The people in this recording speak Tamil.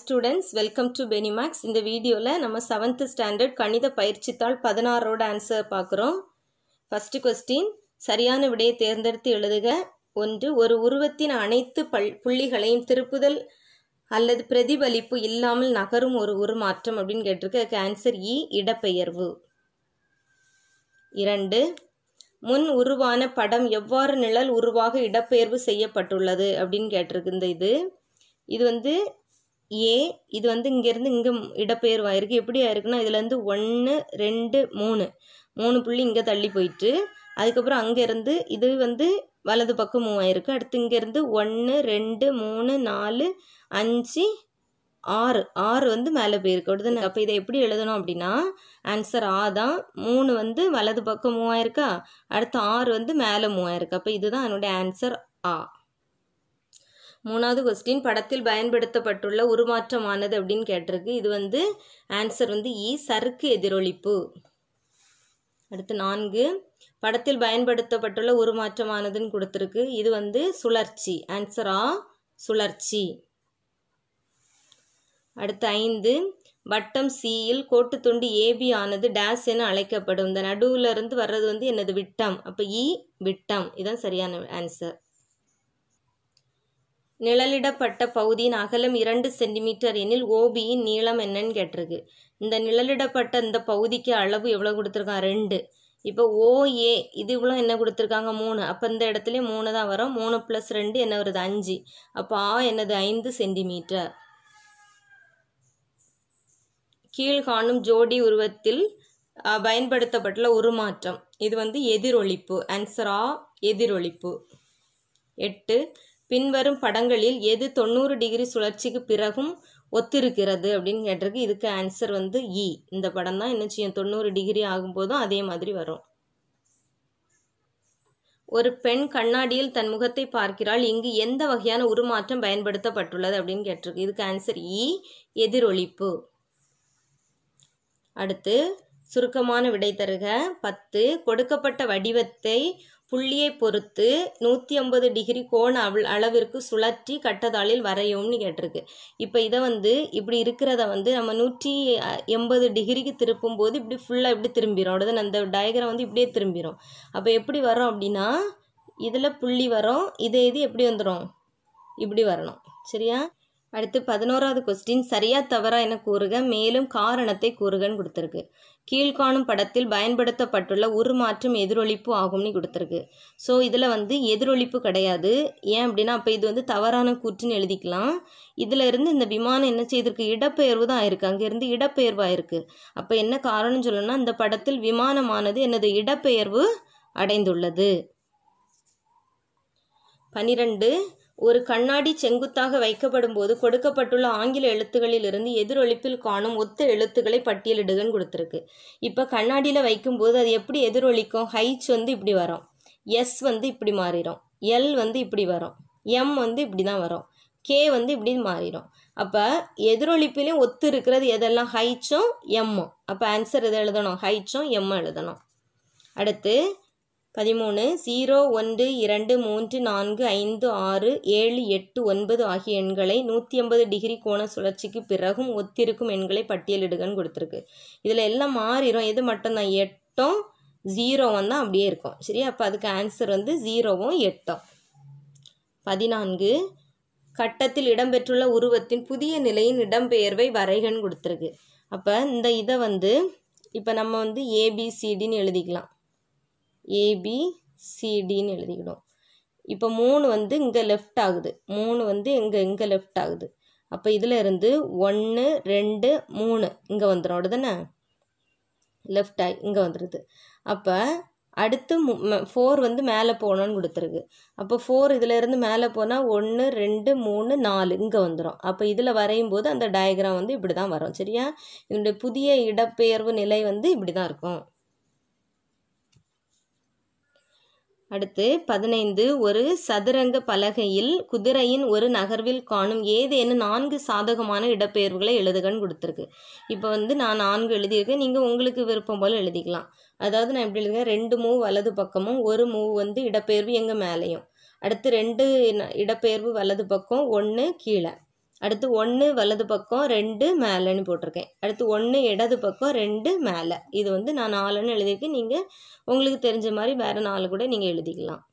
ஸ்டூடெண்ட்ஸ் வெல்கம் டு பெனிமேக்ஸ் இந்த வீடியோவில் நம்ம செவன்த்து ஸ்டாண்டர்ட் கணித பயிற்சித்தாள் பதினாறோட ஆன்சர் பார்க்குறோம் ஃபஸ்ட்டு கொஸ்டின் சரியான விடையை தேர்ந்தெடுத்து எழுதுக ஒன்று ஒரு உருவத்தின் அனைத்து பல் புள்ளிகளையும் திருப்புதல் அல்லது பிரதிபலிப்பு இல்லாமல் நகரும் ஒரு உருமாற்றம் அப்படின்னு கேட்டிருக்கு அதுக்கு ஆன்சர் இ e, இடப்பெயர்வு இரண்டு முன் உருவான படம் எவ்வாறு நிழல் உருவாக இடப்பெயர்வு செய்யப்பட்டுள்ளது அப்படின்னு கேட்டிருக்கு இந்த இது இது வந்து ஏ இது வந்து இங்கேருந்து இங்கே இடப்பெயர்வாயிருக்கு எப்படி ஆயிருக்குன்னா இதுலேருந்து ஒன்று ரெண்டு மூணு மூணு புள்ளி இங்கே தள்ளி போயிட்டு அதுக்கப்புறம் அங்கேருந்து இது வந்து வலது பக்கம் மூவாயிருக்கு அடுத்து இங்கேருந்து ஒன்று ரெண்டு மூணு நாலு அஞ்சு ஆறு ஆறு வந்து மேலே போயிருக்கு அப்படிதான் அப்போ இதை எப்படி எழுதணும் அப்படின்னா ஆன்சர் ஆ தான் மூணு வந்து வலது பக்கம் மூவாயிருக்கா அடுத்து ஆறு வந்து மேலே மூவாயிருக்கு அப்போ இதுதான் என்னுடைய ஆன்சர் ஆ மூணாவது கொஸ்டின் படத்தில் பயன்படுத்தப்பட்டுள்ள உருமாற்றமானது அப்படின்னு கேட்டிருக்கு இது வந்து ஆன்சர் வந்து இ சறுக்கு எதிரொலிப்பு அடுத்து நான்கு படத்தில் பயன்படுத்தப்பட்டுள்ள உருமாற்றமானதுன்னு கொடுத்துருக்கு இது வந்து சுழற்சி ஆன்சரா சுழற்சி அடுத்து ஐந்து வட்டம் சியில் கோட்டு துண்டு ஏபி ஆனது டேஸ் என அழைக்கப்படும் இந்த நடுவில் இருந்து வர்றது வந்து என்னது விட்டம் அப்போ இ விட்டம் இதுதான் சரியான ஆன்சர் நிழலிடப்பட்ட பகுதியின் அகலம் இரண்டு சென்டிமீட்டர் எனில் ஓபியின் நீளம் என்னன்னு கேட்டிருக்கு இந்த நிழலிடப்பட்ட இந்த பகுதிக்கு அளவு எவ்வளோ கொடுத்துருக்கான் ரெண்டு இப்போ ஓஏ இது இவ்வளோ என்ன கொடுத்துருக்காங்க மூணு அப்போ இந்த இடத்துல மூணு தான் வரும் மூணு ப்ளஸ் ரெண்டு என்ன வருது அஞ்சு அப்போ ஆ என்னது ஐந்து சென்டிமீட்டர் கீழ் காணும் ஜோடி உருவத்தில் பயன்படுத்தப்பட்டுள்ள உருமாற்றம் இது வந்து ஆன்சர் ஆன்சரா எதிரொழிப்பு எட்டு பின்வரும் படங்களில் எது தொண்ணூறு டிகிரி சுழற்சிக்கு பிறகும் ஒத்திருக்கிறது அப்படின்னு கேட்டிருக்கு இதுக்கு ஆன்சர் வந்து இ e. இந்த படம் தான் என்ன செய்யும் தொண்ணூறு டிகிரி ஆகும்போதும் அதே மாதிரி வரும் ஒரு பெண் கண்ணாடியில் தன் முகத்தை பார்க்கிறாள் இங்கு எந்த வகையான உருமாற்றம் பயன்படுத்தப்பட்டுள்ளது அப்படின்னு கேட்டிருக்கு இதுக்கு ஆன்சர் இ e. எதிரொலிப்பு அடுத்து சுருக்கமான விடை தருக பத்து கொடுக்கப்பட்ட வடிவத்தை புள்ளியை பொறுத்து நூற்றி ஐம்பது டிகிரி கோண அளவிற்கு சுழற்றி கட்டதாளில் வரையும்னு கேட்டிருக்கு இப்போ இதை வந்து இப்படி இருக்கிறத வந்து நம்ம நூற்றி எண்பது டிகிரிக்கு திருப்பும் போது இப்படி ஃபுல்லாக இப்படி திரும்பிடும் அடுத்து அந்த டயக்ரம் வந்து இப்படியே திரும்பிடும் அப்போ எப்படி வரும் அப்படின்னா இதில் புள்ளி வரும் இதை இது எப்படி வந்துடும் இப்படி வரணும் சரியா அடுத்து பதினோராவது கொஸ்டின் சரியா தவறா என கூறுக மேலும் காரணத்தை கூறுகன்னு கொடுத்துருக்கு கீழ்காணும் படத்தில் பயன்படுத்தப்பட்டுள்ள உருமாற்றம் எதிரொலிப்பு ஆகும்னு கொடுத்துருக்கு ஸோ இதில் வந்து எதிரொலிப்பு கிடையாது ஏன் அப்படின்னா அப்போ இது வந்து தவறான கூற்றுன்னு எழுதிக்கலாம் இதில் இருந்து இந்த விமானம் என்ன செய்திருக்கு இடப்பெயர்வு தான் ஆயிருக்கு அங்கேருந்து இடப்பெயர்வு ஆயிருக்கு அப்போ என்ன காரணம்னு சொல்லணும்னா இந்த படத்தில் விமானமானது எனது இடப்பெயர்வு அடைந்துள்ளது பனிரெண்டு ஒரு கண்ணாடி செங்குத்தாக வைக்கப்படும் போது கொடுக்கப்பட்டுள்ள ஆங்கில எழுத்துக்களில் இருந்து எதிரொலிப்பில் காணும் ஒத்த எழுத்துக்களை பட்டியலிடுகன்னு கொடுத்துருக்கு இப்போ கண்ணாடியில் வைக்கும்போது அது எப்படி எதிரொலிக்கும் ஹைச் வந்து இப்படி வரும் எஸ் வந்து இப்படி மாறிடும் எல் வந்து இப்படி வரும் எம் வந்து இப்படி தான் வரும் கே வந்து இப்படி மாறிடும் அப்போ எதிரொலிப்பிலையும் ஒத்து இருக்கிறது எதெல்லாம் ஹைச்சும் எம்மும் அப்போ ஆன்சர் எதை எழுதணும் ஹைச்சும் எம்மும் எழுதணும் அடுத்து பதிமூணு ஜீரோ ஒன்று இரண்டு மூன்று நான்கு ஐந்து ஆறு ஏழு எட்டு ஒன்பது ஆகிய எண்களை நூற்றி ஐம்பது டிகிரி கோண சுழற்சிக்கு பிறகும் ஒத்திருக்கும் எண்களை பட்டியலிடுகன்னு கொடுத்துருக்கு இதில் எல்லாம் மாறிடும் எது மட்டும்தான் எட்டும் ஜீரோவும் தான் அப்படியே இருக்கும் சரியா அப்போ அதுக்கு ஆன்சர் வந்து ஜீரோவும் எட்டும் பதினான்கு கட்டத்தில் இடம்பெற்றுள்ள உருவத்தின் புதிய நிலையின் இடம்பெயர்வை வரைகன்னு கொடுத்துருக்கு அப்போ இந்த இதை வந்து இப்போ நம்ம வந்து ஏபிசிடின்னு எழுதிக்கலாம் ஏபிசிடின்னு எழுதிக்கணும் இப்போ மூணு வந்து இங்கே லெஃப்ட் ஆகுது மூணு வந்து இங்கே இங்கே லெஃப்ட் ஆகுது அப்போ இதில் இருந்து ஒன்று ரெண்டு மூணு இங்கே வந்துடும் அப்படிதானே லெஃப்ட் ஆகி இங்கே வந்துடுது அப்போ அடுத்து ஃபோர் வந்து மேலே போகணும்னு கொடுத்துருக்கு அப்போ ஃபோர் இதிலேருந்து மேலே போனால் ஒன்று ரெண்டு மூணு நாலு இங்கே வந்துடும் அப்போ இதில் வரையும் போது அந்த டயக்ராம் வந்து இப்படி தான் வரும் சரியா இதனுடைய புதிய இடப்பெயர்வு நிலை வந்து இப்படி தான் இருக்கும் அடுத்து பதினைந்து ஒரு சதுரங்க பலகையில் குதிரையின் ஒரு நகர்வில் காணும் ஏதேனும் நான்கு சாதகமான இடப்பெயர்வுகளை எழுதுகன்னு கொடுத்துருக்கு இப்போ வந்து நான் நான்கு எழுதியிருக்கேன் நீங்கள் உங்களுக்கு விருப்பம் போல் எழுதிக்கலாம் அதாவது நான் எப்படி எழுதுகிறேன் ரெண்டு மூவ் வலது பக்கமும் ஒரு மூவ் வந்து இடப்பெயர்வு எங்கள் மேலேயும் அடுத்து ரெண்டு இடப்பெயர்வு வலது பக்கம் ஒன்று கீழே அடுத்து ஒன்று வலது பக்கம் ரெண்டு மேலேன்னு போட்டிருக்கேன் அடுத்து ஒன்று இடது பக்கம் ரெண்டு மேலே இது வந்து நான் நாலுன்னு எழுதியிருக்கேன் நீங்கள் உங்களுக்கு தெரிஞ்ச மாதிரி வேறு நாலு கூட நீங்கள் எழுதிக்கலாம்